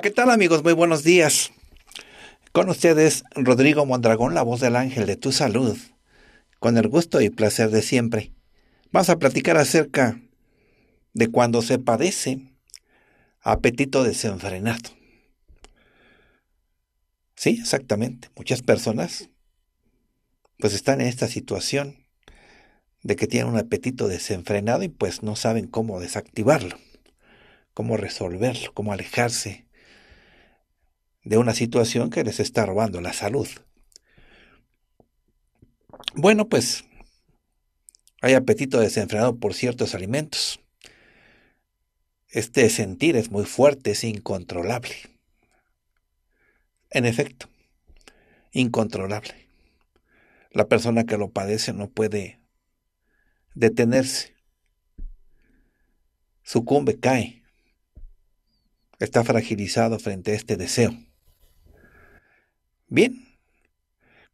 ¿qué tal amigos? Muy buenos días. Con ustedes, Rodrigo Mondragón, la voz del ángel de tu salud, con el gusto y placer de siempre. Vamos a platicar acerca de cuando se padece apetito desenfrenado. Sí, exactamente. Muchas personas pues están en esta situación de que tienen un apetito desenfrenado y pues no saben cómo desactivarlo, cómo resolverlo, cómo alejarse de una situación que les está robando la salud. Bueno, pues hay apetito desenfrenado por ciertos alimentos. Este sentir es muy fuerte, es incontrolable. En efecto, incontrolable. La persona que lo padece no puede detenerse. Sucumbe, cae. Está fragilizado frente a este deseo bien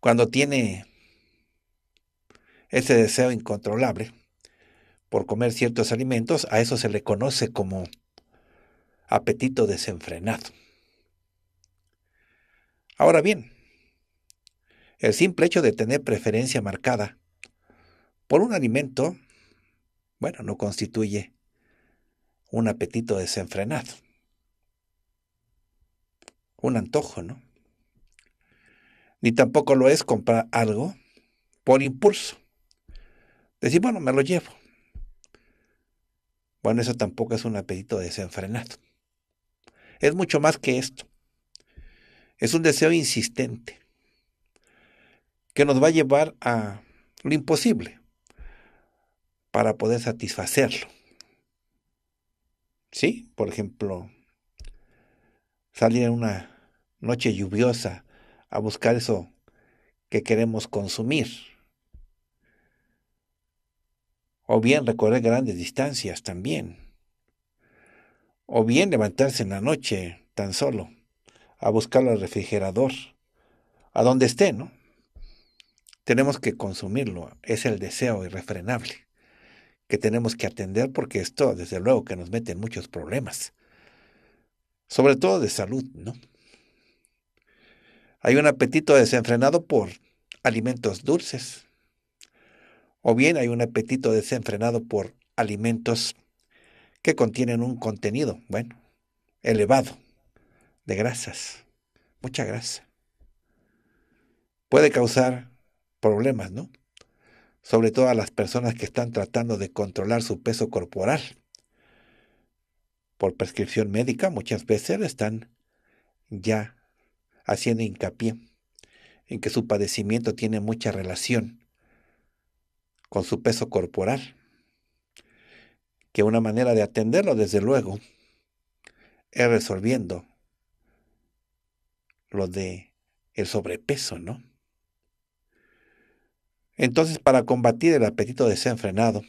cuando tiene ese deseo incontrolable por comer ciertos alimentos, a eso se le conoce como apetito desenfrenado. Ahora bien, el simple hecho de tener preferencia marcada por un alimento, bueno, no constituye un apetito desenfrenado. Un antojo, ¿no? ni tampoco lo es comprar algo por impulso. Decir, bueno, me lo llevo. Bueno, eso tampoco es un apetito desenfrenado. Es mucho más que esto. Es un deseo insistente que nos va a llevar a lo imposible para poder satisfacerlo. ¿Sí? Por ejemplo, salir en una noche lluviosa a buscar eso que queremos consumir. O bien recorrer grandes distancias también. O bien levantarse en la noche tan solo a buscarlo al refrigerador, a donde esté, ¿no? Tenemos que consumirlo, es el deseo irrefrenable que tenemos que atender porque esto, desde luego, que nos mete en muchos problemas, sobre todo de salud, ¿no? Hay un apetito desenfrenado por alimentos dulces. O bien hay un apetito desenfrenado por alimentos que contienen un contenido, bueno, elevado de grasas, mucha grasa. Puede causar problemas, ¿no? Sobre todo a las personas que están tratando de controlar su peso corporal. Por prescripción médica muchas veces están ya haciendo hincapié en que su padecimiento tiene mucha relación con su peso corporal, que una manera de atenderlo, desde luego, es resolviendo lo de el sobrepeso, ¿no? Entonces, para combatir el apetito desenfrenado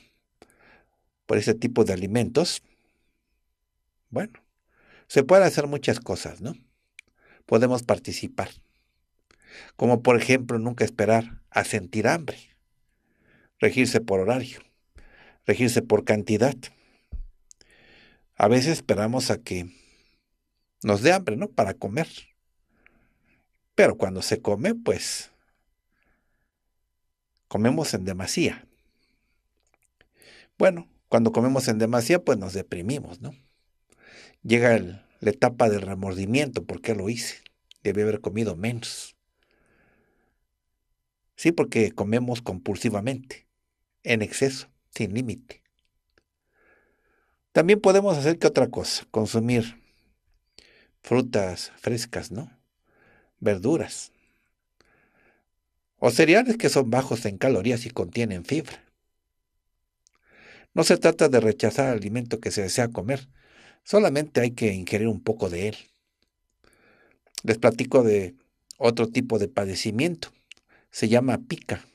por ese tipo de alimentos, bueno, se pueden hacer muchas cosas, ¿no? podemos participar. Como por ejemplo nunca esperar a sentir hambre, regirse por horario, regirse por cantidad. A veces esperamos a que nos dé hambre, ¿no? Para comer. Pero cuando se come, pues comemos en demasía. Bueno, cuando comemos en demasía, pues nos deprimimos, ¿no? Llega el la etapa del remordimiento, ¿por qué lo hice? Debí haber comido menos. Sí, porque comemos compulsivamente, en exceso, sin límite. También podemos hacer que otra cosa, consumir frutas frescas, ¿no? Verduras. O cereales que son bajos en calorías y contienen fibra. No se trata de rechazar el alimento que se desea comer, Solamente hay que ingerir un poco de él. Les platico de otro tipo de padecimiento. Se llama pica.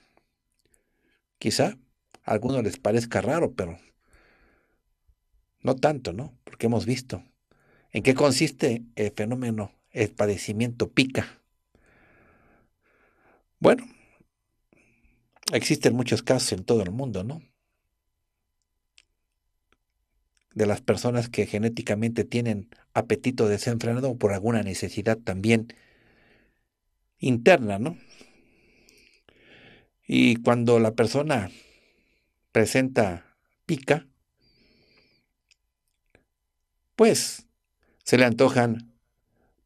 Quizá a algunos les parezca raro, pero no tanto, ¿no? Porque hemos visto en qué consiste el fenómeno, el padecimiento pica. Bueno, existen muchos casos en todo el mundo, ¿no? de las personas que genéticamente tienen apetito desenfrenado por alguna necesidad también interna, ¿no? Y cuando la persona presenta pica, pues se le antojan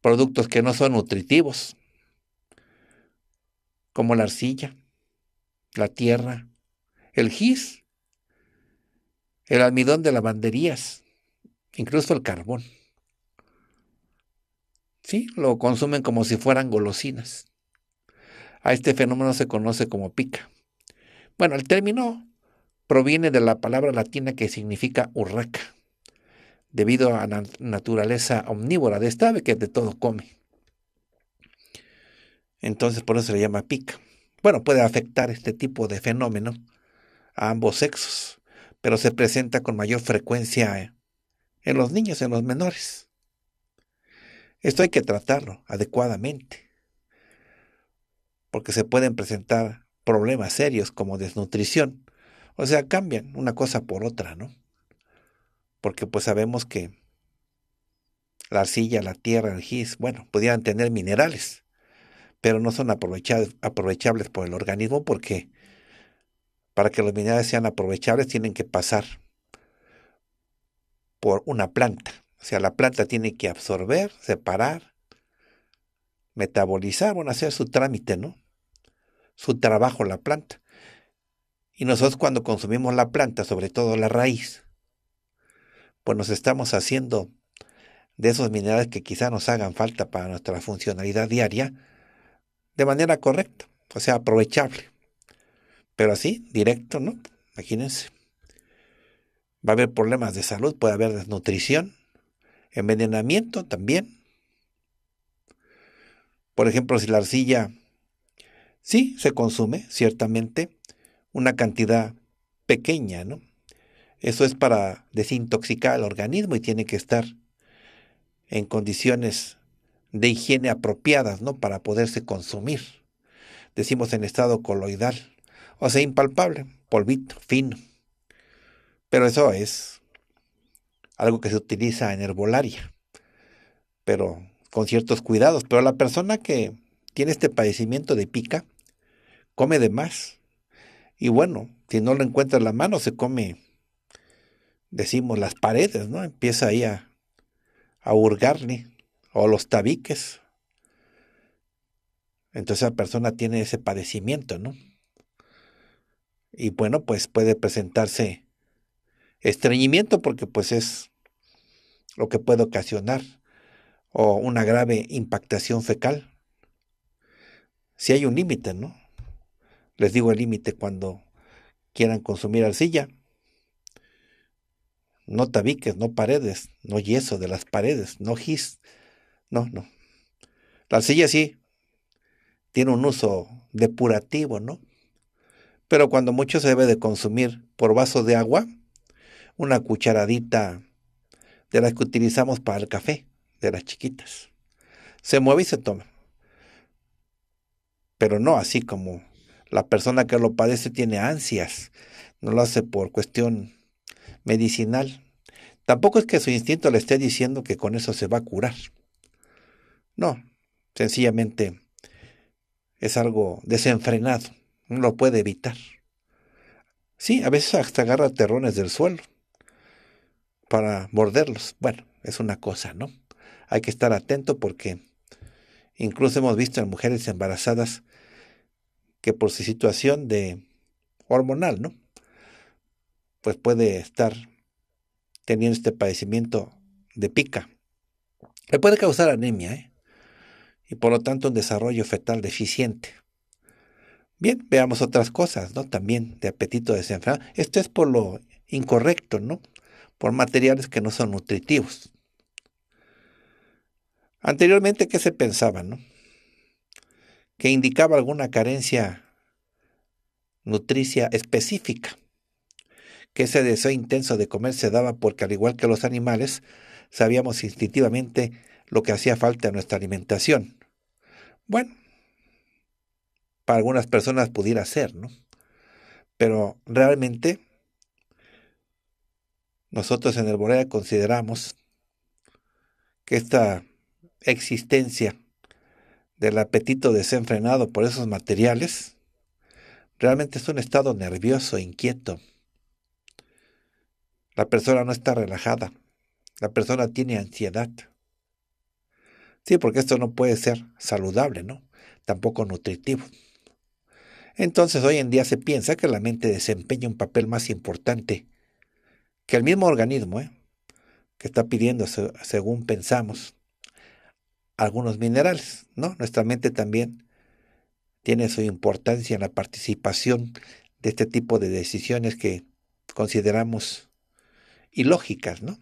productos que no son nutritivos, como la arcilla, la tierra, el gis, el almidón de lavanderías, incluso el carbón. Sí, lo consumen como si fueran golosinas. A este fenómeno se conoce como pica. Bueno, el término proviene de la palabra latina que significa urraca, debido a la naturaleza omnívora de esta ave que de todo come. Entonces por eso se le llama pica. Bueno, puede afectar este tipo de fenómeno a ambos sexos pero se presenta con mayor frecuencia en los niños, en los menores. Esto hay que tratarlo adecuadamente, porque se pueden presentar problemas serios como desnutrición. O sea, cambian una cosa por otra, ¿no? Porque pues sabemos que la arcilla, la tierra, el gis, bueno, pudieran tener minerales, pero no son aprovechables por el organismo porque para que los minerales sean aprovechables tienen que pasar por una planta. O sea, la planta tiene que absorber, separar, metabolizar, bueno, hacer su trámite, ¿no? Su trabajo la planta. Y nosotros cuando consumimos la planta, sobre todo la raíz, pues nos estamos haciendo de esos minerales que quizá nos hagan falta para nuestra funcionalidad diaria de manera correcta, o sea, aprovechable. Pero así, directo, ¿no? Imagínense. Va a haber problemas de salud, puede haber desnutrición, envenenamiento también. Por ejemplo, si la arcilla sí se consume, ciertamente, una cantidad pequeña, ¿no? Eso es para desintoxicar al organismo y tiene que estar en condiciones de higiene apropiadas, ¿no? Para poderse consumir. Decimos en estado coloidal. O sea, impalpable, polvito, fino. Pero eso es algo que se utiliza en herbolaria, pero con ciertos cuidados. Pero la persona que tiene este padecimiento de pica, come de más. Y bueno, si no le encuentra en la mano, se come, decimos, las paredes, ¿no? Empieza ahí a, a hurgarle, o los tabiques. Entonces la persona tiene ese padecimiento, ¿no? y bueno, pues puede presentarse estreñimiento porque pues es lo que puede ocasionar o una grave impactación fecal. Si hay un límite, ¿no? Les digo el límite cuando quieran consumir arcilla. No tabiques, no paredes, no yeso de las paredes, no gis. No, no. La arcilla sí tiene un uso depurativo, ¿no? pero cuando mucho se debe de consumir por vaso de agua, una cucharadita de las que utilizamos para el café, de las chiquitas. Se mueve y se toma. Pero no así como la persona que lo padece tiene ansias, no lo hace por cuestión medicinal. Tampoco es que su instinto le esté diciendo que con eso se va a curar. No, sencillamente es algo desenfrenado lo puede evitar. Sí, a veces hasta agarra terrones del suelo para morderlos. Bueno, es una cosa, ¿no? Hay que estar atento porque incluso hemos visto en mujeres embarazadas que por su situación de hormonal, ¿no? Pues puede estar teniendo este padecimiento de pica. Le puede causar anemia, ¿eh? Y por lo tanto un desarrollo fetal deficiente. Bien, veamos otras cosas, ¿no? También de apetito desenfrenado. Esto es por lo incorrecto, ¿no? Por materiales que no son nutritivos. Anteriormente, ¿qué se pensaba, no? Que indicaba alguna carencia nutricia específica. Que ese deseo intenso de comer se daba porque, al igual que los animales, sabíamos instintivamente lo que hacía falta en nuestra alimentación. Bueno, para algunas personas pudiera ser, ¿no? Pero realmente nosotros en el Borea consideramos que esta existencia del apetito desenfrenado por esos materiales realmente es un estado nervioso, inquieto. La persona no está relajada, la persona tiene ansiedad. Sí, porque esto no puede ser saludable, ¿no? Tampoco nutritivo. Entonces hoy en día se piensa que la mente desempeña un papel más importante que el mismo organismo, ¿eh? que está pidiendo, según pensamos, algunos minerales. ¿no? Nuestra mente también tiene su importancia en la participación de este tipo de decisiones que consideramos ilógicas, ¿no?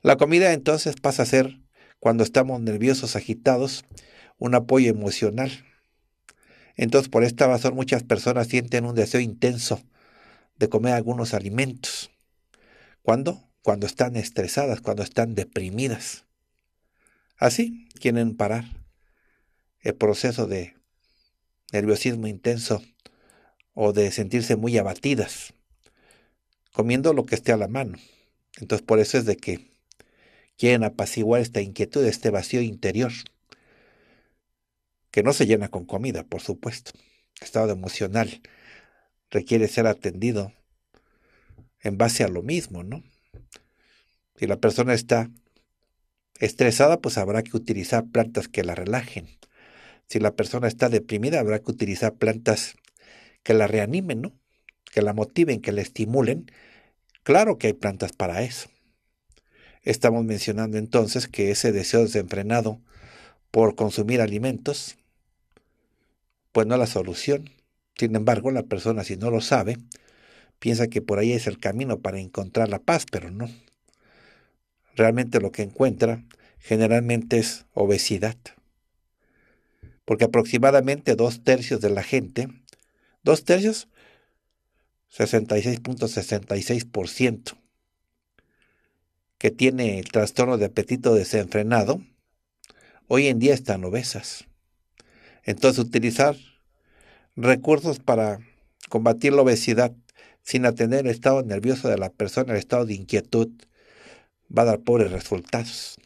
La comida entonces pasa a ser, cuando estamos nerviosos, agitados, un apoyo emocional entonces, por esta razón, muchas personas sienten un deseo intenso de comer algunos alimentos. ¿Cuándo? Cuando están estresadas, cuando están deprimidas. Así quieren parar el proceso de nerviosismo intenso o de sentirse muy abatidas, comiendo lo que esté a la mano. Entonces por eso es de que quieren apaciguar esta inquietud, este vacío interior que no se llena con comida, por supuesto. Estado emocional requiere ser atendido en base a lo mismo, ¿no? Si la persona está estresada, pues habrá que utilizar plantas que la relajen. Si la persona está deprimida, habrá que utilizar plantas que la reanimen, ¿no? Que la motiven, que la estimulen. Claro que hay plantas para eso. Estamos mencionando entonces que ese deseo desenfrenado por consumir alimentos pues no la solución. Sin embargo, la persona si no lo sabe, piensa que por ahí es el camino para encontrar la paz, pero no. Realmente lo que encuentra generalmente es obesidad. Porque aproximadamente dos tercios de la gente, dos tercios, 66.66%, que tiene el trastorno de apetito desenfrenado, hoy en día están obesas. Entonces utilizar recursos para combatir la obesidad sin atender el estado nervioso de la persona, el estado de inquietud, va a dar pobres resultados.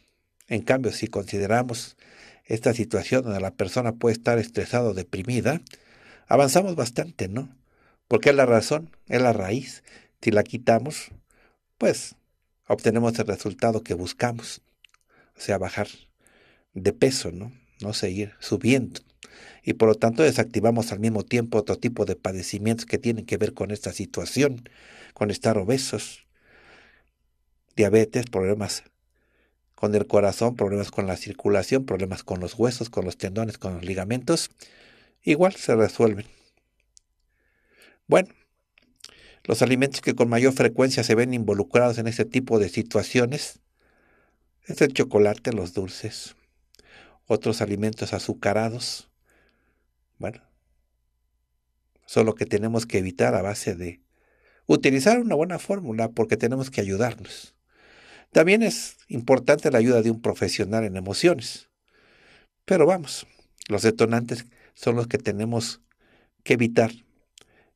En cambio, si consideramos esta situación donde la persona puede estar estresada o deprimida, avanzamos bastante, ¿no? Porque es la razón, es la raíz. Si la quitamos, pues obtenemos el resultado que buscamos. O sea, bajar de peso, ¿no? No seguir subiendo y por lo tanto desactivamos al mismo tiempo otro tipo de padecimientos que tienen que ver con esta situación, con estar obesos, diabetes, problemas con el corazón, problemas con la circulación, problemas con los huesos, con los tendones, con los ligamentos, igual se resuelven. Bueno, los alimentos que con mayor frecuencia se ven involucrados en este tipo de situaciones es el chocolate, los dulces, otros alimentos azucarados, bueno, solo que tenemos que evitar a base de utilizar una buena fórmula porque tenemos que ayudarnos. También es importante la ayuda de un profesional en emociones. Pero vamos, los detonantes son los que tenemos que evitar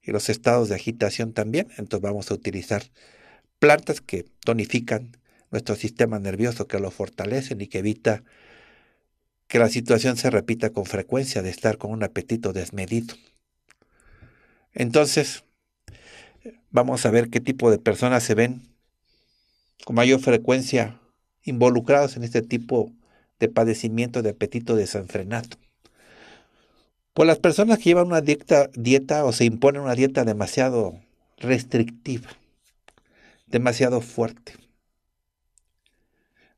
y los estados de agitación también. Entonces vamos a utilizar plantas que tonifican nuestro sistema nervioso, que lo fortalecen y que evita que la situación se repita con frecuencia de estar con un apetito desmedido. Entonces, vamos a ver qué tipo de personas se ven con mayor frecuencia involucrados en este tipo de padecimiento de apetito desenfrenado. Por pues las personas que llevan una dieta, dieta o se imponen una dieta demasiado restrictiva, demasiado fuerte.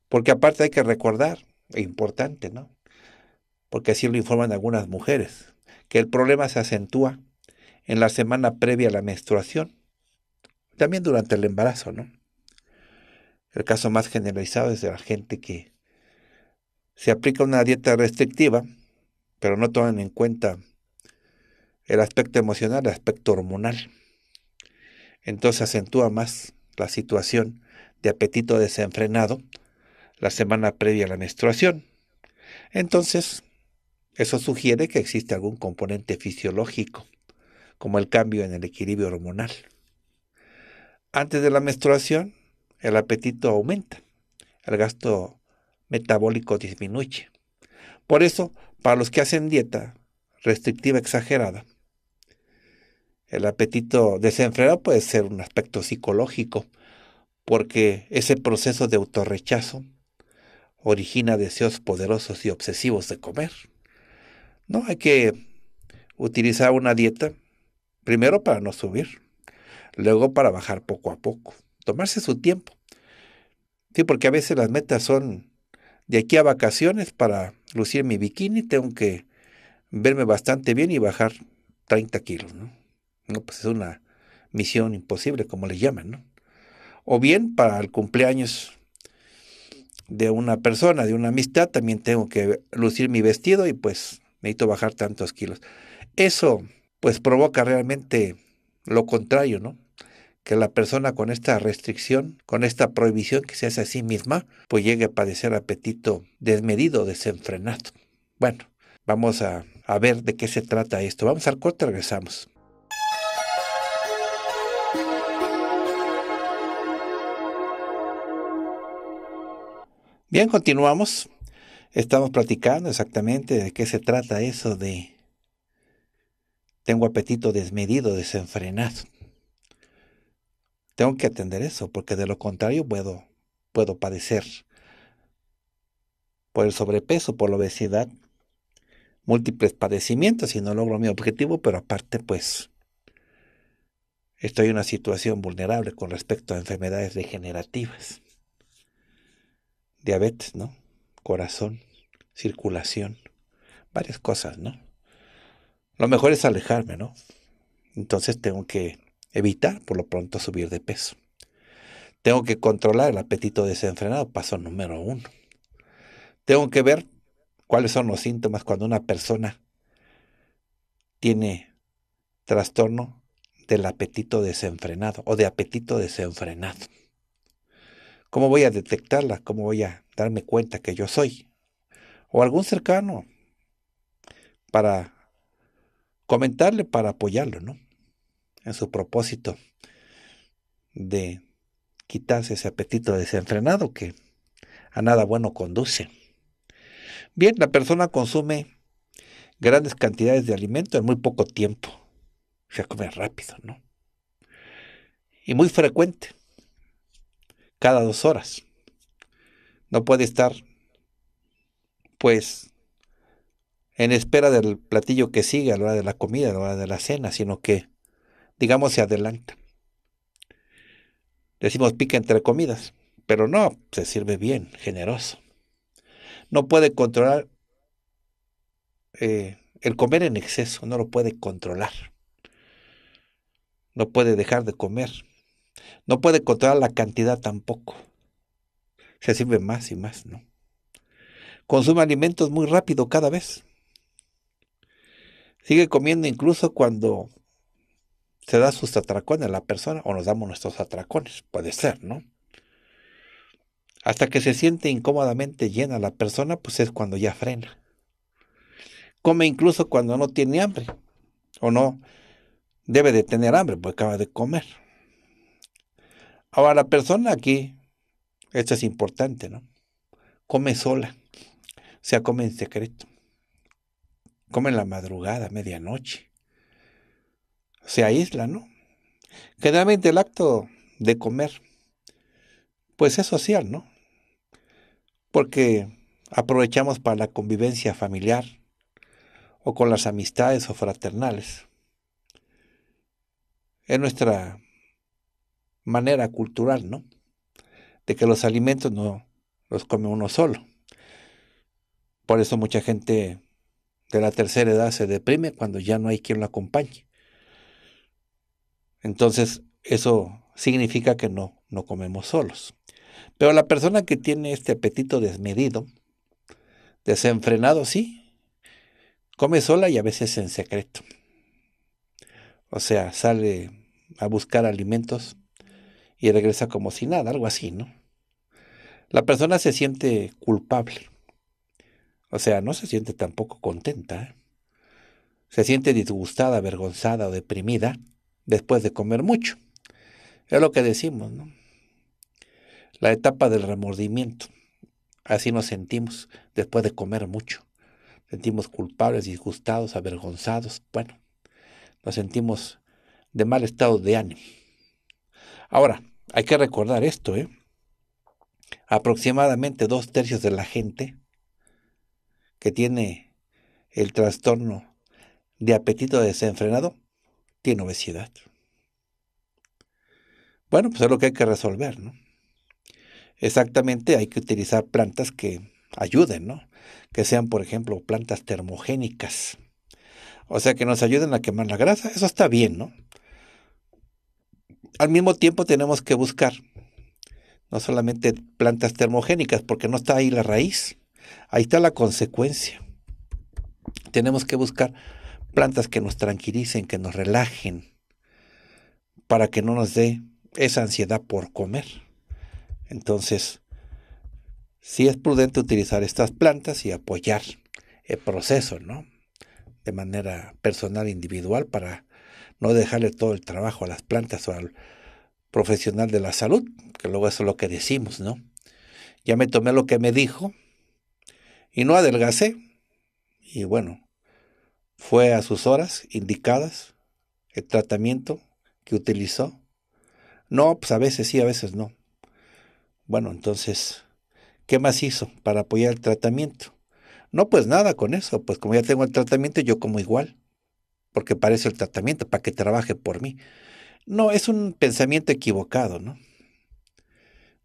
Porque aparte hay que recordar, es importante, ¿no? porque así lo informan algunas mujeres, que el problema se acentúa en la semana previa a la menstruación, también durante el embarazo, ¿no? El caso más generalizado es de la gente que se aplica una dieta restrictiva, pero no toman en cuenta el aspecto emocional, el aspecto hormonal. Entonces acentúa más la situación de apetito desenfrenado la semana previa a la menstruación. Entonces, eso sugiere que existe algún componente fisiológico, como el cambio en el equilibrio hormonal. Antes de la menstruación, el apetito aumenta, el gasto metabólico disminuye. Por eso, para los que hacen dieta restrictiva exagerada, el apetito desenfrenado puede ser un aspecto psicológico, porque ese proceso de autorrechazo origina deseos poderosos y obsesivos de comer. No, hay que utilizar una dieta, primero para no subir, luego para bajar poco a poco, tomarse su tiempo. Sí, porque a veces las metas son de aquí a vacaciones para lucir mi bikini, tengo que verme bastante bien y bajar 30 kilos, ¿no? No, pues es una misión imposible, como le llaman, ¿no? O bien para el cumpleaños de una persona, de una amistad, también tengo que lucir mi vestido y pues necesito bajar tantos kilos. Eso pues provoca realmente lo contrario, ¿no? Que la persona con esta restricción, con esta prohibición que se hace a sí misma, pues llegue a padecer apetito desmedido, desenfrenado. Bueno, vamos a, ver de qué se trata esto. Vamos al corte, regresamos. Bien, continuamos. Estamos platicando exactamente de qué se trata eso de tengo apetito desmedido, desenfrenado. Tengo que atender eso, porque de lo contrario puedo, puedo padecer por el sobrepeso, por la obesidad, múltiples padecimientos y no logro mi objetivo, pero aparte pues estoy en una situación vulnerable con respecto a enfermedades degenerativas, diabetes, ¿no? corazón, circulación, varias cosas, ¿no? Lo mejor es alejarme, ¿no? Entonces tengo que evitar por lo pronto subir de peso. Tengo que controlar el apetito desenfrenado, paso número uno. Tengo que ver cuáles son los síntomas cuando una persona tiene trastorno del apetito desenfrenado o de apetito desenfrenado. ¿Cómo voy a detectarla? ¿Cómo voy a darme cuenta que yo soy? O algún cercano para comentarle, para apoyarlo, ¿no? En su propósito de quitarse ese apetito desenfrenado que a nada bueno conduce. Bien, la persona consume grandes cantidades de alimento en muy poco tiempo. Se come rápido, ¿no? Y muy frecuente cada dos horas. No puede estar, pues, en espera del platillo que sigue a la hora de la comida, a la hora de la cena, sino que, digamos, se adelanta. Decimos pica entre comidas, pero no, se sirve bien, generoso. No puede controlar eh, el comer en exceso, no lo puede controlar. No puede dejar de comer, no puede controlar la cantidad tampoco. Se sirve más y más, ¿no? Consume alimentos muy rápido cada vez. Sigue comiendo incluso cuando se da sus atracones a la persona o nos damos nuestros atracones, puede ser, ¿no? Hasta que se siente incómodamente llena la persona, pues es cuando ya frena. Come incluso cuando no tiene hambre o no debe de tener hambre, porque acaba de comer. Ahora, la persona aquí, esto es importante, ¿no? Come sola, se sea, come en secreto, come en la madrugada, medianoche, se aísla, ¿no? Generalmente el acto de comer, pues es social, ¿no? Porque aprovechamos para la convivencia familiar o con las amistades o fraternales. Es nuestra manera cultural, ¿no? De que los alimentos no los come uno solo. Por eso mucha gente de la tercera edad se deprime cuando ya no hay quien lo acompañe. Entonces, eso significa que no, no comemos solos. Pero la persona que tiene este apetito desmedido, desenfrenado, sí, come sola y a veces en secreto. O sea, sale a buscar alimentos y regresa como si nada, algo así, ¿no? La persona se siente culpable. O sea, no se siente tampoco contenta. ¿eh? Se siente disgustada, avergonzada o deprimida después de comer mucho. Es lo que decimos, ¿no? La etapa del remordimiento. Así nos sentimos después de comer mucho. Sentimos culpables, disgustados, avergonzados. Bueno, nos sentimos de mal estado de ánimo. Ahora, hay que recordar esto, ¿eh? Aproximadamente dos tercios de la gente que tiene el trastorno de apetito desenfrenado tiene obesidad. Bueno, pues es lo que hay que resolver, ¿no? Exactamente, hay que utilizar plantas que ayuden, ¿no? Que sean, por ejemplo, plantas termogénicas. O sea, que nos ayuden a quemar la grasa, eso está bien, ¿no? al mismo tiempo tenemos que buscar no solamente plantas termogénicas, porque no está ahí la raíz, ahí está la consecuencia. Tenemos que buscar plantas que nos tranquilicen, que nos relajen, para que no nos dé esa ansiedad por comer. Entonces, sí es prudente utilizar estas plantas y apoyar el proceso, ¿no? De manera personal, individual, para no dejarle todo el trabajo a las plantas o al profesional de la salud, que luego eso es lo que decimos, ¿no? Ya me tomé lo que me dijo y no adelgacé. Y bueno, fue a sus horas indicadas el tratamiento que utilizó. No, pues a veces sí, a veces no. Bueno, entonces, ¿qué más hizo para apoyar el tratamiento? No, pues nada con eso, pues como ya tengo el tratamiento, yo como igual porque parece el tratamiento, para que trabaje por mí. No, es un pensamiento equivocado, ¿no?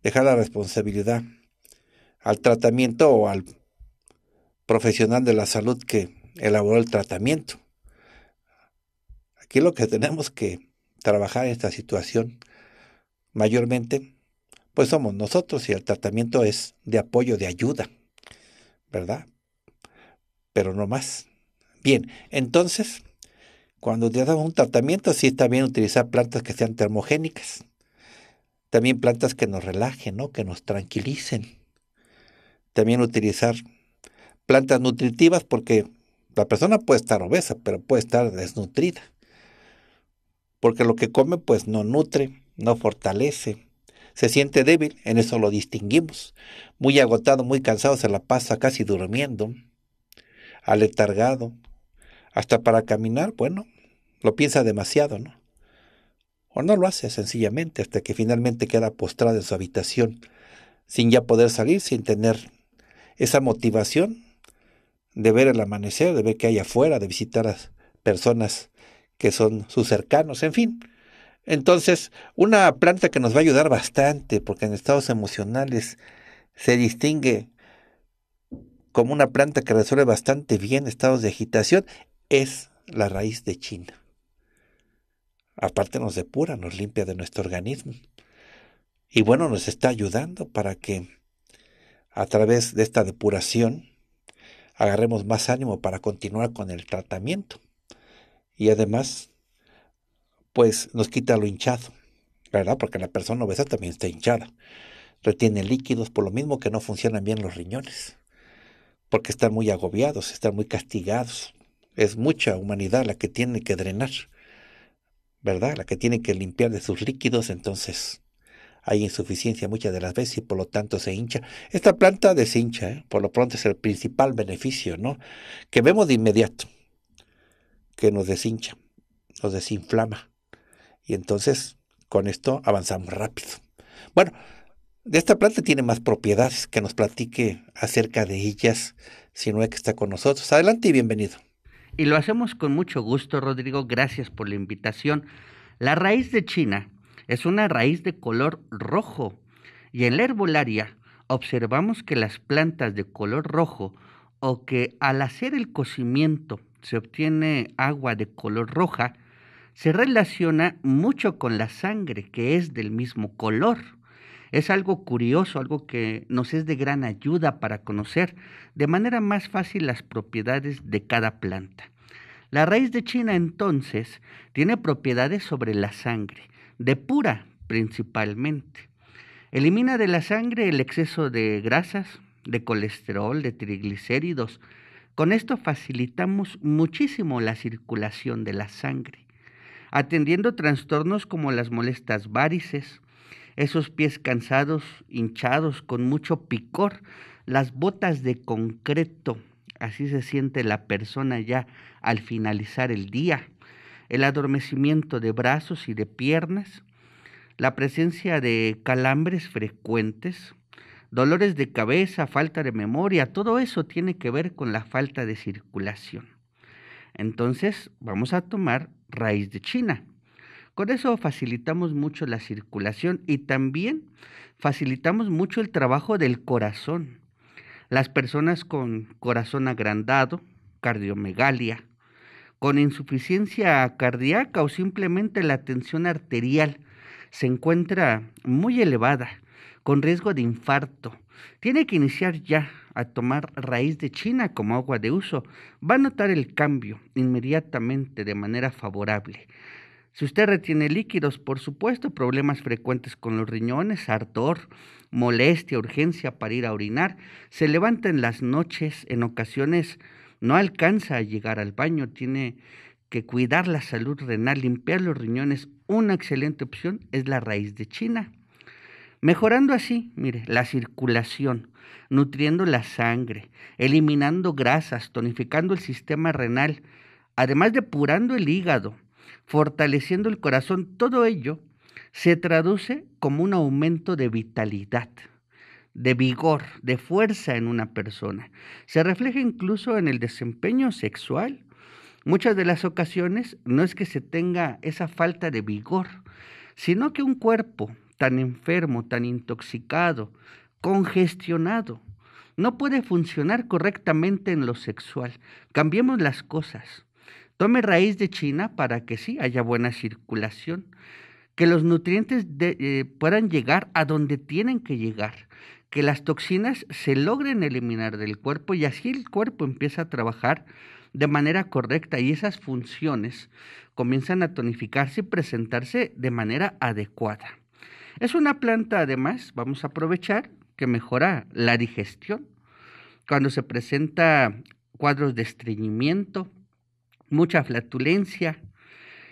Dejar la responsabilidad al tratamiento o al profesional de la salud que elaboró el tratamiento. Aquí lo que tenemos que trabajar en esta situación mayormente, pues somos nosotros y el tratamiento es de apoyo, de ayuda, ¿verdad? Pero no más. Bien, entonces, cuando dan un tratamiento, sí está bien utilizar plantas que sean termogénicas. También plantas que nos relajen, que nos tranquilicen. También utilizar plantas nutritivas porque la persona puede estar obesa, pero puede estar desnutrida. Porque lo que come pues no nutre, no fortalece, se siente débil, en eso lo distinguimos. Muy agotado, muy cansado, se la pasa casi durmiendo, aletargado, hasta para caminar, bueno, lo piensa demasiado, ¿no? O no lo hace sencillamente hasta que finalmente queda postrada en su habitación, sin ya poder salir, sin tener esa motivación de ver el amanecer, de ver qué hay afuera, de visitar a personas que son sus cercanos, en fin. Entonces, una planta que nos va a ayudar bastante, porque en estados emocionales se distingue como una planta que resuelve bastante bien estados de agitación, es la raíz de China. Aparte nos depura, nos limpia de nuestro organismo. Y bueno, nos está ayudando para que a través de esta depuración agarremos más ánimo para continuar con el tratamiento. Y además, pues nos quita lo hinchado, ¿verdad? Porque la persona obesa también está hinchada. Retiene líquidos, por lo mismo que no funcionan bien los riñones, porque están muy agobiados, están muy castigados. Es mucha humanidad la que tiene que drenar, ¿verdad? La que tiene que limpiar de sus líquidos, entonces hay insuficiencia muchas de las veces y por lo tanto se hincha. Esta planta deshincha, ¿eh? por lo pronto es el principal beneficio, ¿no? Que vemos de inmediato, que nos deshincha, nos desinflama. Y entonces con esto avanzamos rápido. Bueno, de esta planta tiene más propiedades que nos platique acerca de ellas, si no es que está con nosotros. Adelante y bienvenido. Y lo hacemos con mucho gusto, Rodrigo. Gracias por la invitación. La raíz de China es una raíz de color rojo y en la herbolaria observamos que las plantas de color rojo o que al hacer el cocimiento se obtiene agua de color roja, se relaciona mucho con la sangre que es del mismo color. Es algo curioso, algo que nos es de gran ayuda para conocer de manera más fácil las propiedades de cada planta. La raíz de China entonces tiene propiedades sobre la sangre, depura principalmente. Elimina de la sangre el exceso de grasas, de colesterol, de triglicéridos. Con esto facilitamos muchísimo la circulación de la sangre, atendiendo trastornos como las molestas varices, esos pies cansados, hinchados, con mucho picor, las botas de concreto, así se siente la persona ya al finalizar el día, el adormecimiento de brazos y de piernas, la presencia de calambres frecuentes, dolores de cabeza, falta de memoria, todo eso tiene que ver con la falta de circulación. Entonces, vamos a tomar raíz de China. Con eso facilitamos mucho la circulación y también facilitamos mucho el trabajo del corazón. Las personas con corazón agrandado, cardiomegalia, con insuficiencia cardíaca o simplemente la tensión arterial se encuentra muy elevada, con riesgo de infarto. Tiene que iniciar ya a tomar raíz de China como agua de uso. Va a notar el cambio inmediatamente de manera favorable. Si usted retiene líquidos, por supuesto, problemas frecuentes con los riñones, ardor, molestia, urgencia para ir a orinar, se levanta en las noches, en ocasiones no alcanza a llegar al baño, tiene que cuidar la salud renal, limpiar los riñones, una excelente opción es la raíz de China. Mejorando así, mire, la circulación, nutriendo la sangre, eliminando grasas, tonificando el sistema renal, además depurando el hígado, fortaleciendo el corazón, todo ello se traduce como un aumento de vitalidad, de vigor, de fuerza en una persona. Se refleja incluso en el desempeño sexual. Muchas de las ocasiones no es que se tenga esa falta de vigor, sino que un cuerpo tan enfermo, tan intoxicado, congestionado, no puede funcionar correctamente en lo sexual. Cambiemos las cosas. Tome raíz de China para que sí haya buena circulación, que los nutrientes eh, puedan llegar a donde tienen que llegar, que las toxinas se logren eliminar del cuerpo y así el cuerpo empieza a trabajar de manera correcta y esas funciones comienzan a tonificarse y presentarse de manera adecuada. Es una planta además, vamos a aprovechar, que mejora la digestión. Cuando se presenta cuadros de estreñimiento, mucha flatulencia,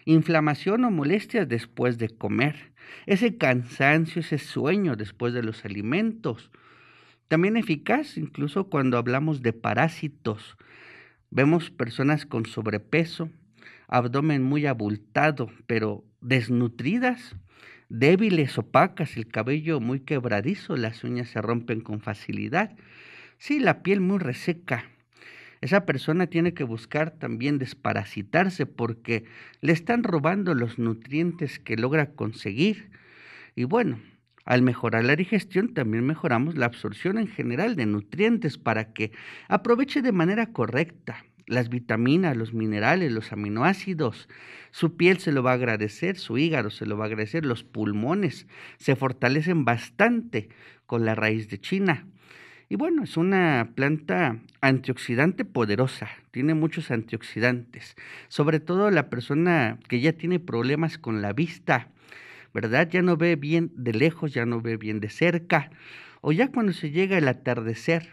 inflamación o molestias después de comer, ese cansancio, ese sueño después de los alimentos. También eficaz incluso cuando hablamos de parásitos. Vemos personas con sobrepeso, abdomen muy abultado, pero desnutridas, débiles, opacas, el cabello muy quebradizo, las uñas se rompen con facilidad. Sí, la piel muy reseca, esa persona tiene que buscar también desparasitarse porque le están robando los nutrientes que logra conseguir. Y bueno, al mejorar la digestión también mejoramos la absorción en general de nutrientes para que aproveche de manera correcta las vitaminas, los minerales, los aminoácidos. Su piel se lo va a agradecer, su hígado se lo va a agradecer, los pulmones se fortalecen bastante con la raíz de China. Y bueno, es una planta antioxidante poderosa, tiene muchos antioxidantes, sobre todo la persona que ya tiene problemas con la vista, ¿verdad? Ya no ve bien de lejos, ya no ve bien de cerca, o ya cuando se llega el atardecer,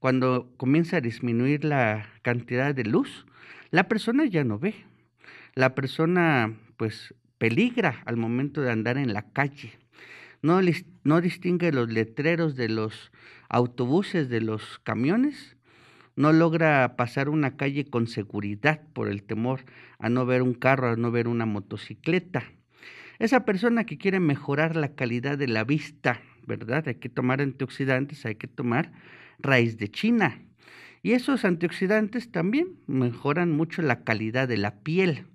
cuando comienza a disminuir la cantidad de luz, la persona ya no ve. La persona pues peligra al momento de andar en la calle. No, no distingue los letreros de los autobuses de los camiones, no logra pasar una calle con seguridad por el temor a no ver un carro, a no ver una motocicleta. Esa persona que quiere mejorar la calidad de la vista, ¿verdad? Hay que tomar antioxidantes, hay que tomar raíz de China. Y esos antioxidantes también mejoran mucho la calidad de la piel.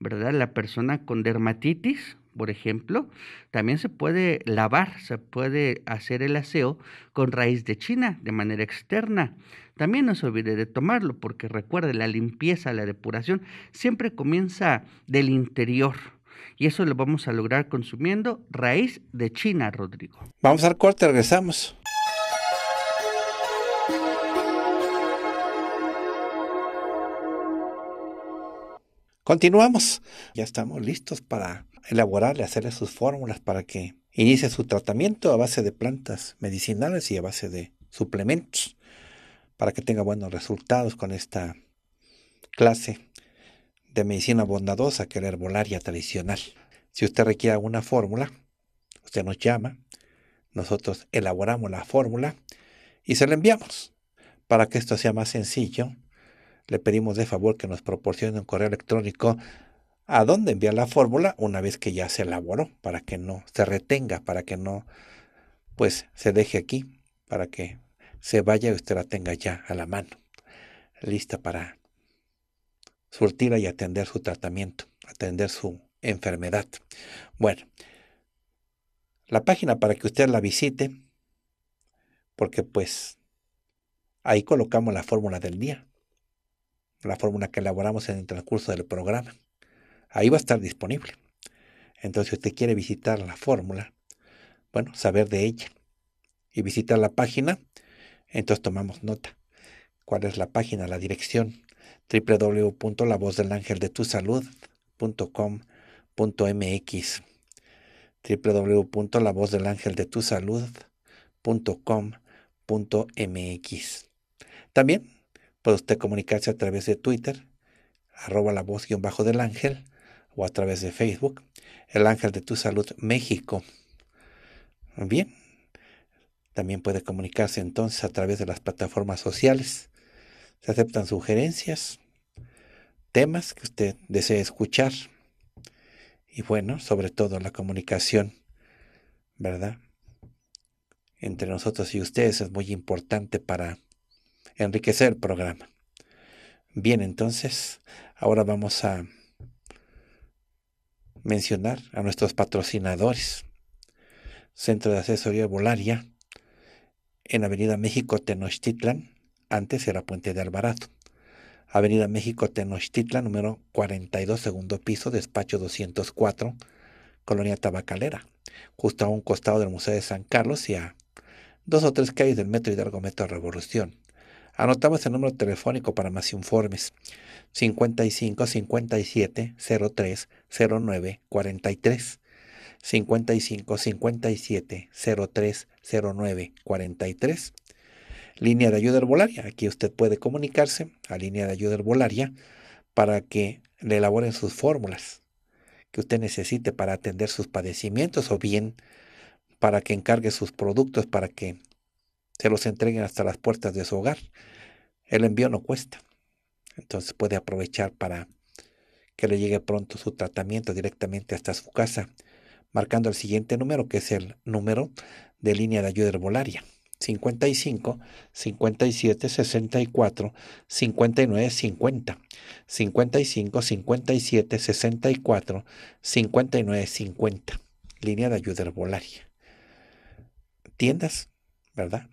¿verdad? La persona con dermatitis, por ejemplo, también se puede lavar, se puede hacer el aseo con raíz de china de manera externa. También no se olvide de tomarlo, porque recuerde, la limpieza, la depuración, siempre comienza del interior. Y eso lo vamos a lograr consumiendo raíz de china, Rodrigo. Vamos al corte, regresamos. Continuamos. Ya estamos listos para elaborarle, hacerle sus fórmulas para que inicie su tratamiento a base de plantas medicinales y a base de suplementos para que tenga buenos resultados con esta clase de medicina bondadosa que es la herbolaria tradicional. Si usted requiere alguna fórmula, usted nos llama, nosotros elaboramos la fórmula y se la enviamos para que esto sea más sencillo le pedimos de favor que nos proporcione un correo electrónico a dónde enviar la fórmula una vez que ya se elaboró, para que no se retenga, para que no pues se deje aquí, para que se vaya y usted la tenga ya a la mano, lista para surtirla y atender su tratamiento, atender su enfermedad. Bueno, la página para que usted la visite, porque pues ahí colocamos la fórmula del día la fórmula que elaboramos en el transcurso del programa. Ahí va a estar disponible. Entonces, si usted quiere visitar la fórmula, bueno, saber de ella y visitar la página, entonces tomamos nota. ¿Cuál es la página? La dirección www.lavozdelangeldetusalud.com.mx www.lavozdelangeldetusalud.com.mx También Puede usted comunicarse a través de Twitter, arroba la voz guión bajo del ángel, o a través de Facebook, el ángel de tu salud México. Bien, también puede comunicarse entonces a través de las plataformas sociales. Se aceptan sugerencias, temas que usted desee escuchar. Y bueno, sobre todo la comunicación, ¿verdad? Entre nosotros y ustedes es muy importante para enriquecer el programa. Bien, entonces, ahora vamos a mencionar a nuestros patrocinadores. Centro de Asesoría Volaria en Avenida México Tenochtitlan, antes era Puente de Alvarado. Avenida México Tenochtitlan, número 42, segundo piso, despacho 204, Colonia Tabacalera, justo a un costado del Museo de San Carlos y a dos o tres calles del Metro Hidalgo Metro Revolución. Anotamos el número telefónico para más informes. 55 57 03 09 43. 55 57 03 09 43. Línea de ayuda herbolaria. Aquí usted puede comunicarse a línea de ayuda herbolaria para que le elaboren sus fórmulas que usted necesite para atender sus padecimientos o bien para que encargue sus productos para que se los entreguen hasta las puertas de su hogar. El envío no cuesta. Entonces puede aprovechar para que le llegue pronto su tratamiento directamente hasta su casa, marcando el siguiente número, que es el número de línea de ayuda herbolaria. 55 57 64 59 50 55 57 64 59 50 línea de ayuda herbolaria tiendas verdad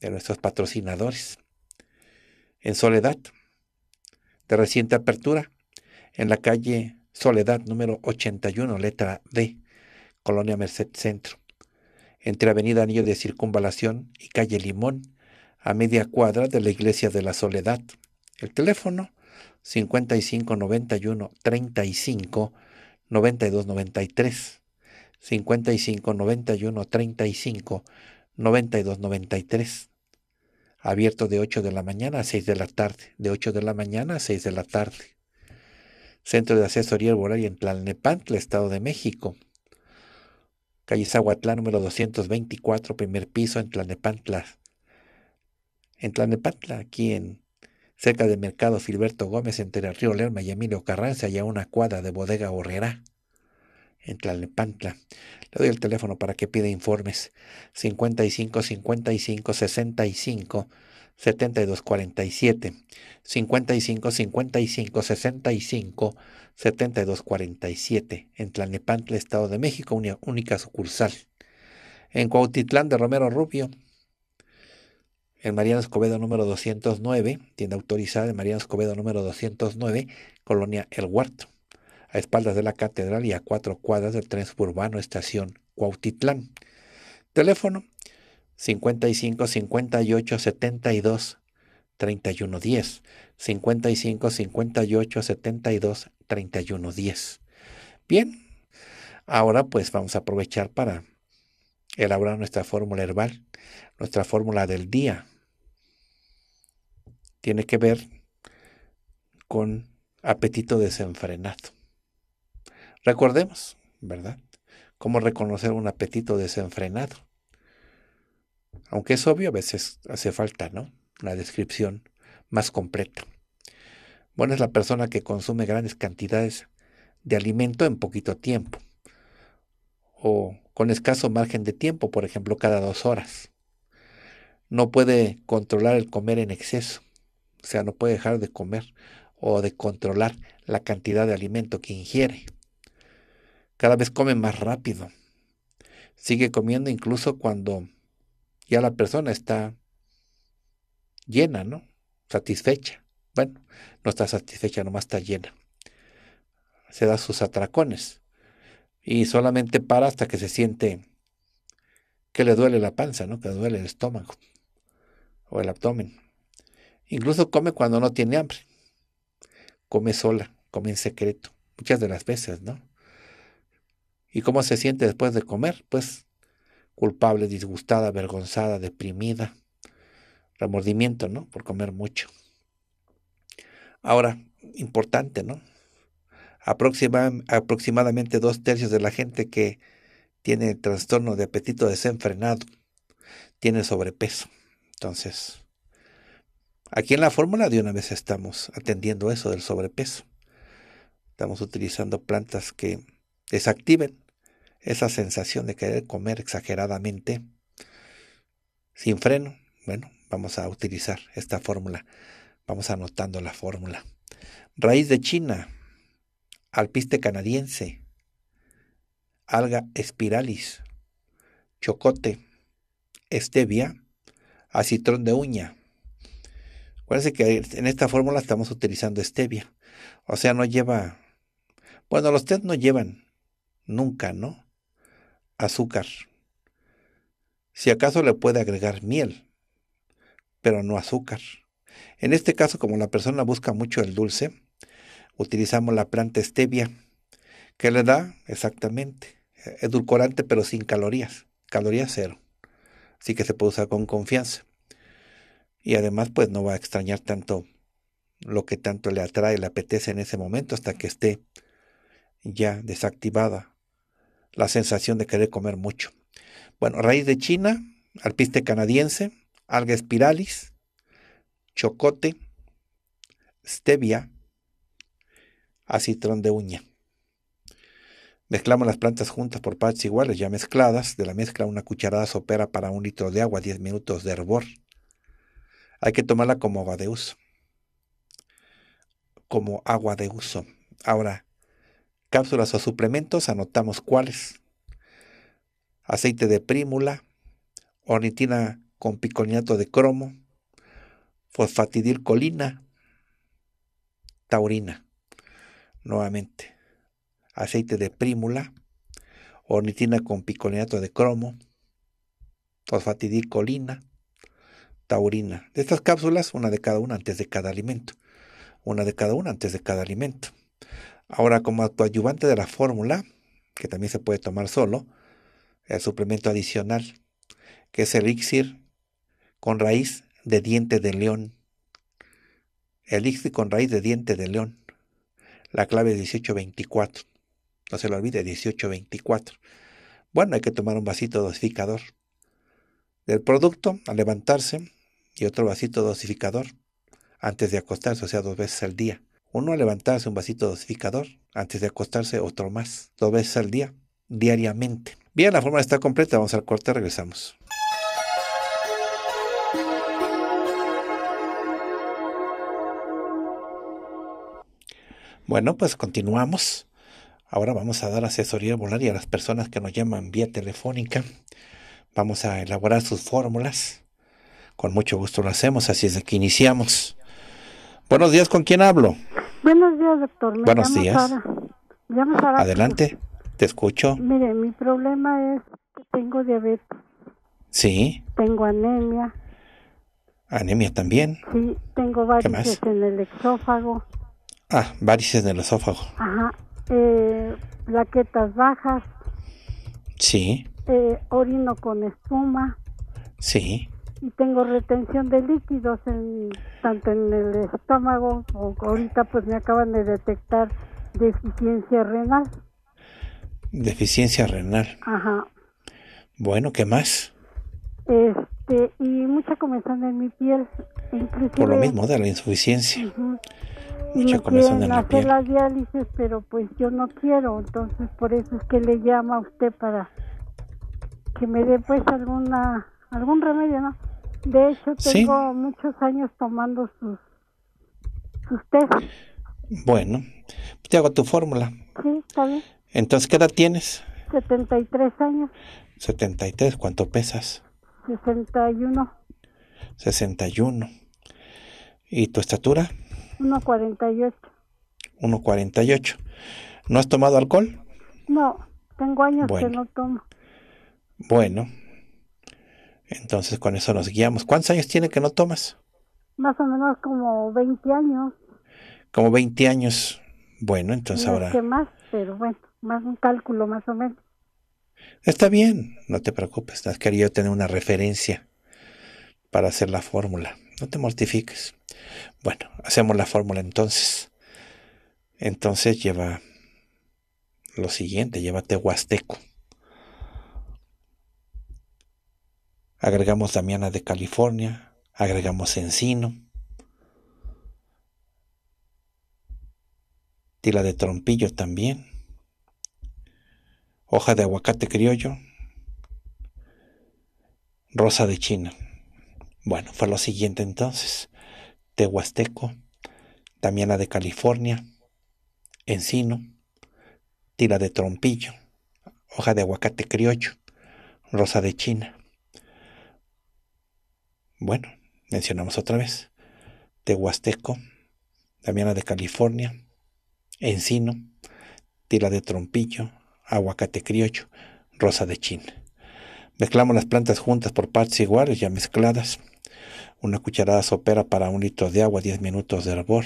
de nuestros patrocinadores. En Soledad, de reciente apertura, en la calle Soledad número 81, letra D, Colonia Merced Centro, entre Avenida Anillo de Circunvalación y Calle Limón, a media cuadra de la Iglesia de la Soledad. El teléfono 5591 35 9293 93. 35 9293 abierto de 8 de la mañana a 6 de la tarde, de 8 de la mañana a 6 de la tarde. Centro de Asesoría herbolaria en Tlalnepantla, Estado de México. Calle Zahuatlán, número 224, primer piso, en Tlalnepantla. En Tlalnepantla, aquí en cerca del mercado Filberto Gómez, entre el río Lerma y Emilio Carranza, y una cuadra de bodega Horrera, en Tlalnepantla. Le doy el teléfono para que pida informes. 55 55 65 72 47. 55 55 65 72 47. En Tlalnepantla, Estado de México, única sucursal. En Cuautitlán de Romero Rubio, en Mariano Escobedo número 209, tienda autorizada de Mariano Escobedo número 209, Colonia El Huerto a espaldas de la catedral y a cuatro cuadras del tren suburbano estación Cuautitlán. Teléfono 55 58 72 31 10 55 58 72 31 10. Bien, ahora pues vamos a aprovechar para elaborar nuestra fórmula herbal, nuestra fórmula del día. Tiene que ver con apetito desenfrenado. Recordemos, ¿verdad? Cómo reconocer un apetito desenfrenado. Aunque es obvio, a veces hace falta, ¿no? Una descripción más completa. Bueno, es la persona que consume grandes cantidades de alimento en poquito tiempo o con escaso margen de tiempo, por ejemplo, cada dos horas. No puede controlar el comer en exceso, o sea, no puede dejar de comer o de controlar la cantidad de alimento que ingiere. Cada vez come más rápido. Sigue comiendo incluso cuando ya la persona está llena, ¿no? Satisfecha. Bueno, no está satisfecha, nomás está llena. Se da sus atracones y solamente para hasta que se siente que le duele la panza, ¿no? Que le duele el estómago o el abdomen. Incluso come cuando no tiene hambre. Come sola, come en secreto, muchas de las veces, ¿no? ¿Y cómo se siente después de comer? Pues culpable, disgustada, avergonzada, deprimida. Remordimiento, ¿no? Por comer mucho. Ahora, importante, ¿no? Aproxima, aproximadamente dos tercios de la gente que tiene trastorno de apetito desenfrenado tiene sobrepeso. Entonces, aquí en la fórmula de una vez estamos atendiendo eso del sobrepeso. Estamos utilizando plantas que desactiven esa sensación de querer comer exageradamente sin freno. Bueno, vamos a utilizar esta fórmula. Vamos anotando la fórmula. Raíz de China, alpiste canadiense, alga espiralis, chocote, stevia, acitrón de uña. Acuérdense que en esta fórmula estamos utilizando stevia. O sea, no lleva. Bueno, los test no llevan nunca, ¿no? azúcar. Si acaso le puede agregar miel, pero no azúcar. En este caso, como la persona busca mucho el dulce, utilizamos la planta stevia, que le da exactamente eh, edulcorante pero sin calorías, calorías cero. Así que se puede usar con confianza. Y además, pues no va a extrañar tanto lo que tanto le atrae, le apetece en ese momento hasta que esté ya desactivada la sensación de querer comer mucho. Bueno, raíz de China, alpiste canadiense, alga espiralis, chocote, stevia, acitrón de uña. Mezclamos las plantas juntas por partes iguales, ya mezcladas. De la mezcla, una cucharada sopera para un litro de agua, 10 minutos de hervor. Hay que tomarla como agua de uso. Como agua de uso. Ahora, cápsulas o suplementos, anotamos cuáles. Aceite de prímula, ornitina con piconiato de cromo, fosfatidilcolina, taurina. Nuevamente, aceite de prímula, ornitina con picolinato de cromo, fosfatidilcolina, taurina. De estas cápsulas, una de cada una antes de cada alimento. Una de cada una antes de cada alimento. Ahora, como ayudante de la fórmula, que también se puede tomar solo, el suplemento adicional, que es el elixir con raíz de diente de león. Elixir con raíz de diente de león. La clave es 1824. No se lo olvide, 1824. Bueno, hay que tomar un vasito dosificador del producto al levantarse y otro vasito dosificador antes de acostarse, o sea, dos veces al día. Uno levantarse un vasito dosificador antes de acostarse, otro más, dos veces al día, diariamente. Bien, la fórmula está completa, vamos al corte, regresamos. Bueno, pues continuamos. Ahora vamos a dar asesoría y a las personas que nos llaman vía telefónica. Vamos a elaborar sus fórmulas. Con mucho gusto lo hacemos, así es de que iniciamos. Buenos días, ¿con quién hablo? Buenos días, doctor. Buenos días. Adelante, te escucho. Mire, mi problema es que tengo diabetes. Sí. Tengo anemia. Anemia también. Sí, tengo varices en el esófago. Ah, varices en el esófago. Ajá. Eh, bajas. Sí. Eh, orino con espuma. Sí y tengo retención de líquidos tanto en el estómago o ahorita pues me acaban de detectar deficiencia renal. Deficiencia renal. Ajá. Bueno, ¿qué más? Este, y mucha comezón en mi piel. Inclusive, Por lo mismo de la insuficiencia. Mucha comezón en la piel. las diálisis, pero pues yo no quiero, entonces por eso es que le llama a usted para que me dé pues alguna algún remedio, ¿no? De hecho, tengo muchos años tomando sus, sus test. Bueno, te hago tu fórmula. Sí, está bien. Entonces, ¿qué edad tienes? 73 años. 73, ¿cuánto pesas? 61. 61. ¿Y tu estatura? 1,48. 1,48. ¿No has tomado alcohol? No, tengo años que no tomo. Bueno, entonces con eso nos guiamos. ¿Cuántos años tiene que no tomas? Más o menos como 20 años. Como 20 años. Bueno, entonces ahora... qué más, pero bueno, más un cálculo más o menos. Está bien, no te preocupes, has querido tener una referencia para hacer la fórmula. No te mortifiques. Bueno, hacemos la fórmula entonces. Entonces lleva lo siguiente, Llévate huasteco. agregamos damiana de California, agregamos encino, tila de trompillo también, hoja de aguacate criollo, rosa de China. Bueno, fue lo siguiente entonces, tehuasteco, damiana de California, encino, tila de trompillo, hoja de aguacate criollo, rosa de China. Bueno, mencionamos otra vez. Tehuasteco, Damiana de California, Encino, Tila de Trompillo, Aguacate criollo, Rosa de chin. Mezclamos las plantas juntas por partes iguales, ya mezcladas. Una cucharada sopera para un litro de agua, 10 minutos de hervor.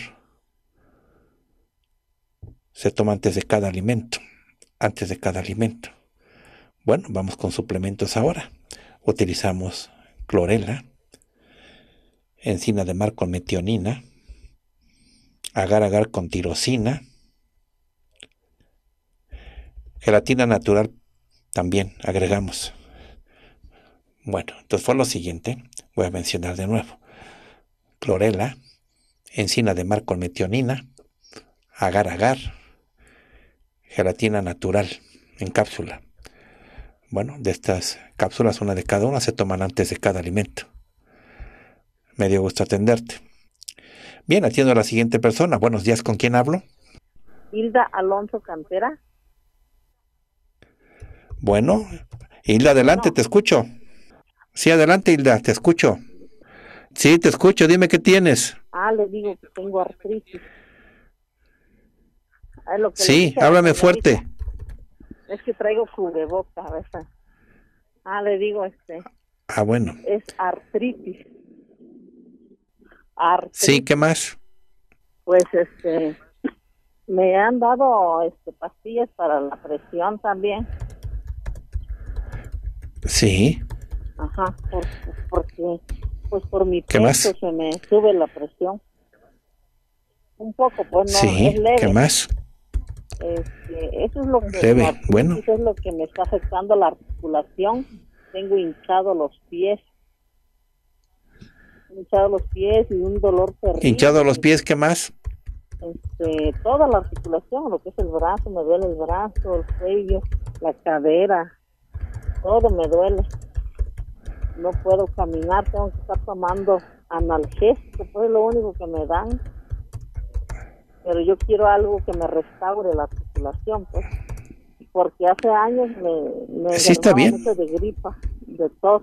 Se toma antes de cada alimento. Antes de cada alimento. Bueno, vamos con suplementos ahora. Utilizamos clorela, encina de mar con metionina, agar agar con tirosina, gelatina natural también agregamos. Bueno, entonces fue lo siguiente, voy a mencionar de nuevo. Clorela, encina de mar con metionina, agar agar, gelatina natural en cápsula. Bueno, de estas cápsulas, una de cada una se toman antes de cada alimento. Me dio gusto atenderte. Bien, atiendo a la siguiente persona. Buenos días, ¿con quién hablo? Hilda Alonso Cantera. Bueno, Hilda, adelante, te escucho. Sí, adelante, Hilda, te escucho. Sí, te escucho, dime qué tienes. Ah, le digo que tengo artritis. sí, háblame fuerte. Es que traigo de boca. Ah, le digo este. Ah, bueno. Es artritis. Sí, ¿qué más? Pues este me han dado este pastillas para la presión también. Sí. Ajá, por, porque pues por mi peso se me sube la presión. Un poco, pues no es leve. ¿Qué más? Este, eso es lo que bueno. Eso es lo que me está afectando la articulación. Tengo hinchado los pies hinchado los pies y un dolor terrible. hinchado los pies, ¿qué más? Este, toda la articulación, lo que es el brazo, me duele el brazo, el cuello, la cadera, todo me duele. No puedo caminar, tengo que estar tomando analgésico, es pues, lo único que me dan. Pero yo quiero algo que me restaure la articulación, pues. Porque hace años me, me sí, bien. de gripa, de tos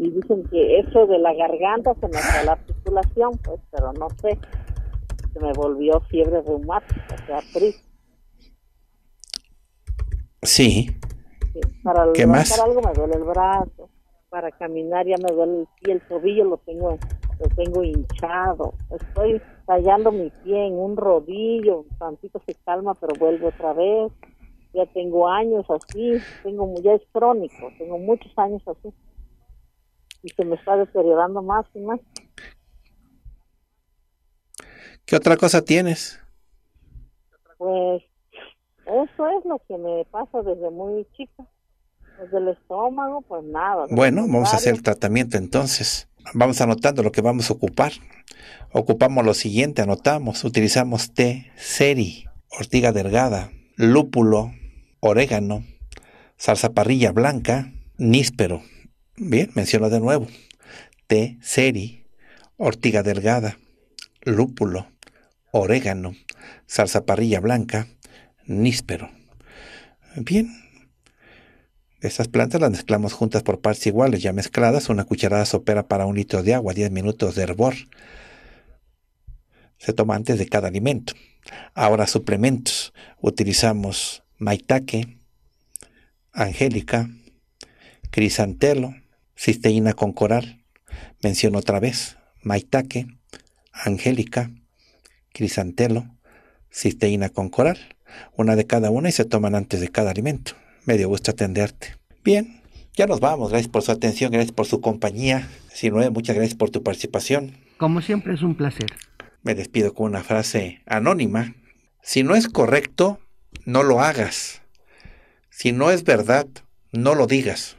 y dicen que eso de la garganta se me fue la articulación, pues, pero no sé, se me volvió fiebre reumática, o sea, triste. Sí. Para ¿Qué más? algo me duele el brazo, para caminar ya me duele el pie, el tobillo lo tengo, lo tengo hinchado, estoy tallando mi pie en un rodillo, tantito se calma, pero vuelvo otra vez. Ya tengo años así, tengo ya es crónico, tengo muchos años así y se me está deteriorando más y más. ¿Qué otra cosa tienes? Pues eso es lo que me pasa desde muy chica. Desde el estómago, pues nada. Bueno, vamos a hacer el tratamiento entonces. Vamos anotando lo que vamos a ocupar. Ocupamos lo siguiente, anotamos, utilizamos té, ceri, ortiga delgada, lúpulo, orégano, salsa parrilla blanca, níspero bien, menciono de nuevo, té seri, ortiga delgada, lúpulo, orégano, salsa parrilla blanca, níspero. Bien, estas plantas las mezclamos juntas por partes iguales, ya mezcladas, una cucharada sopera para un litro de agua, 10 minutos de hervor. Se toma antes de cada alimento. Ahora suplementos. Utilizamos maitake, angélica, crisantelo, cisteína con coral, menciono otra vez, maitaque, angélica, crisantelo, cisteína con coral, una de cada una y se toman antes de cada alimento. Me dio gusto atenderte. Bien, ya nos vamos. Gracias por su atención, gracias por su compañía. es, muchas gracias por tu participación. Como siempre es un placer. Me despido con una frase anónima. Si no es correcto, no lo hagas. Si no es verdad, no lo digas.